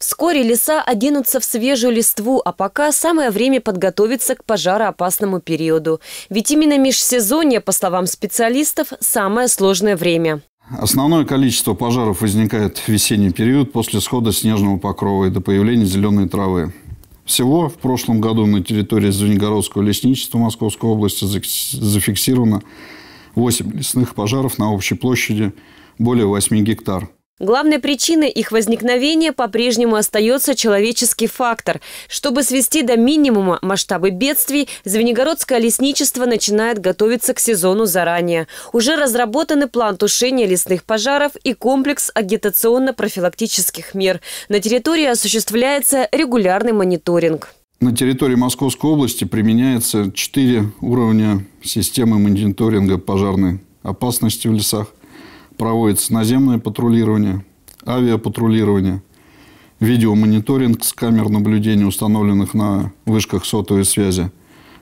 Вскоре леса оденутся в свежую листву, а пока самое время подготовиться к пожароопасному периоду. Ведь именно межсезонье, по словам специалистов, самое сложное время. Основное количество пожаров возникает в весенний период после схода снежного покрова и до появления зеленой травы. Всего в прошлом году на территории Звенигородского лесничества Московской области зафиксировано 8 лесных пожаров на общей площади более 8 гектар. Главной причиной их возникновения по-прежнему остается человеческий фактор. Чтобы свести до минимума масштабы бедствий, Звенигородское лесничество начинает готовиться к сезону заранее. Уже разработаны план тушения лесных пожаров и комплекс агитационно-профилактических мер. На территории осуществляется регулярный мониторинг. На территории Московской области применяется четыре уровня системы мониторинга пожарной опасности в лесах проводится наземное патрулирование, авиапатрулирование, видеомониторинг с камер наблюдения, установленных на вышках сотовой связи,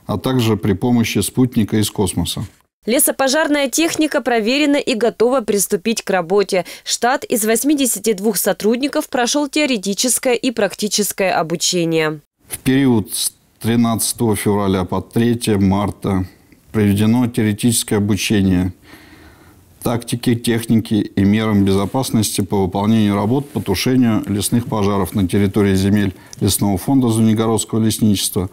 а также при помощи спутника из космоса. Лесопожарная техника проверена и готова приступить к работе. Штат из 82 сотрудников прошел теоретическое и практическое обучение. В период с 13 февраля по 3 марта проведено теоретическое обучение – Тактики, техники и мерам безопасности по выполнению работ по тушению лесных пожаров на территории земель лесного фонда Зунигородского лесничества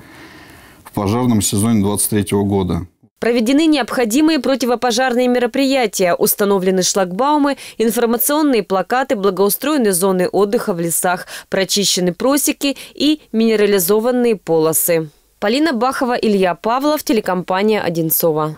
в пожарном сезоне 2023 года. Проведены необходимые противопожарные мероприятия, установлены шлагбаумы, информационные плакаты, благоустроены зоны отдыха в лесах, прочищены просеки и минерализованные полосы. Полина Бахова, Илья Павлов, телекомпания «Одинцова».